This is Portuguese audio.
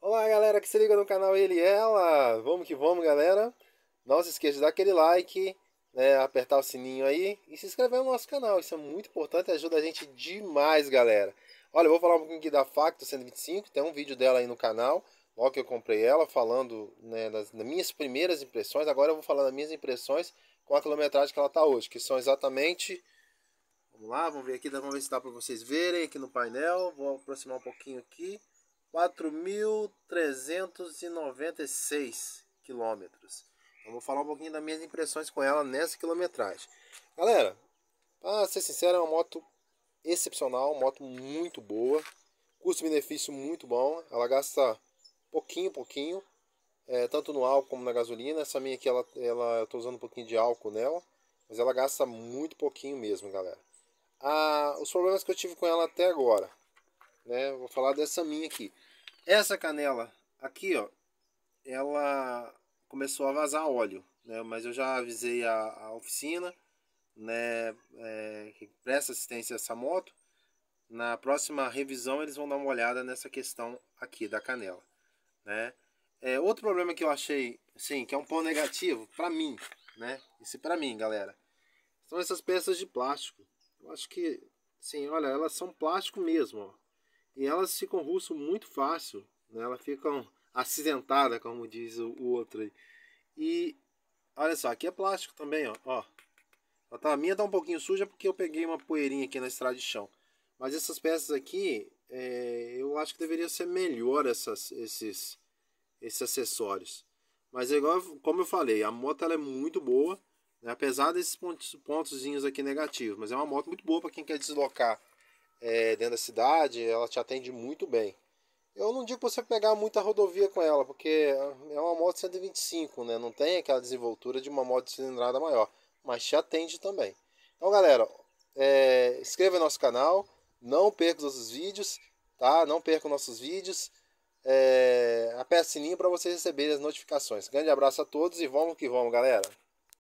Olá galera que se liga no canal Ele e Ela, vamos que vamos galera, não se esqueça de dar aquele like, né, apertar o sininho aí e se inscrever no nosso canal, isso é muito importante, ajuda a gente demais galera. Olha, eu vou falar um pouquinho aqui da Facto 125, tem um vídeo dela aí no canal, logo que eu comprei ela, falando né, das, das minhas primeiras impressões, agora eu vou falar das minhas impressões com a quilometragem que ela está hoje, que são exatamente... Vamos lá, vamos ver aqui, vamos ver se dá para vocês verem aqui no painel. Vou aproximar um pouquinho aqui. 4.396 quilômetros. Eu vou falar um pouquinho das minhas impressões com ela nessa quilometragem. Galera, para ser sincero, é uma moto excepcional, uma moto muito boa, custo-benefício muito bom. Ela gasta pouquinho, pouquinho, é, tanto no álcool como na gasolina. Essa minha aqui, ela, ela, eu estou usando um pouquinho de álcool nela, mas ela gasta muito pouquinho mesmo, galera. Ah, os problemas que eu tive com ela até agora né? Vou falar dessa minha aqui. Essa canela aqui, ó, ela começou a vazar óleo, né? Mas eu já avisei a, a oficina, né? É, que presta assistência a essa moto. Na próxima revisão eles vão dar uma olhada nessa questão aqui da canela, né? É, outro problema que eu achei, sim, que é um ponto negativo para mim, né? Esse é para mim, galera. São essas peças de plástico. Eu acho que, sim, olha, elas são plástico mesmo, ó. E elas ficam russo muito fácil, né? elas ficam acidentadas, como diz o, outro aí. E olha só, aqui é plástico também, ó. ó. Tá, a minha tá um pouquinho suja porque eu peguei uma poeirinha aqui na estrada de chão. Mas essas peças aqui, é, eu acho que deveria ser melhor essas, esses, esses acessórios. Mas é igual, como eu falei, a moto ela é muito boa, né? apesar desses pontos, pontoszinhos aqui negativos. Mas é uma moto muito boa para quem quer deslocar é, dentro da cidade, ela te atende muito bem. Eu não digo você pegar muita rodovia com ela, porque é uma moto 125, né? Não tem aquela desenvoltura de uma moto de cilindrada maior, mas te atende também. Então, galera, é, inscreva no nosso canal, não perca os nossos vídeos, tá? Não perca os nossos vídeos. É, aperte o sininho para vocês receberem as notificações. Grande abraço a todos e vamos que vamos, galera!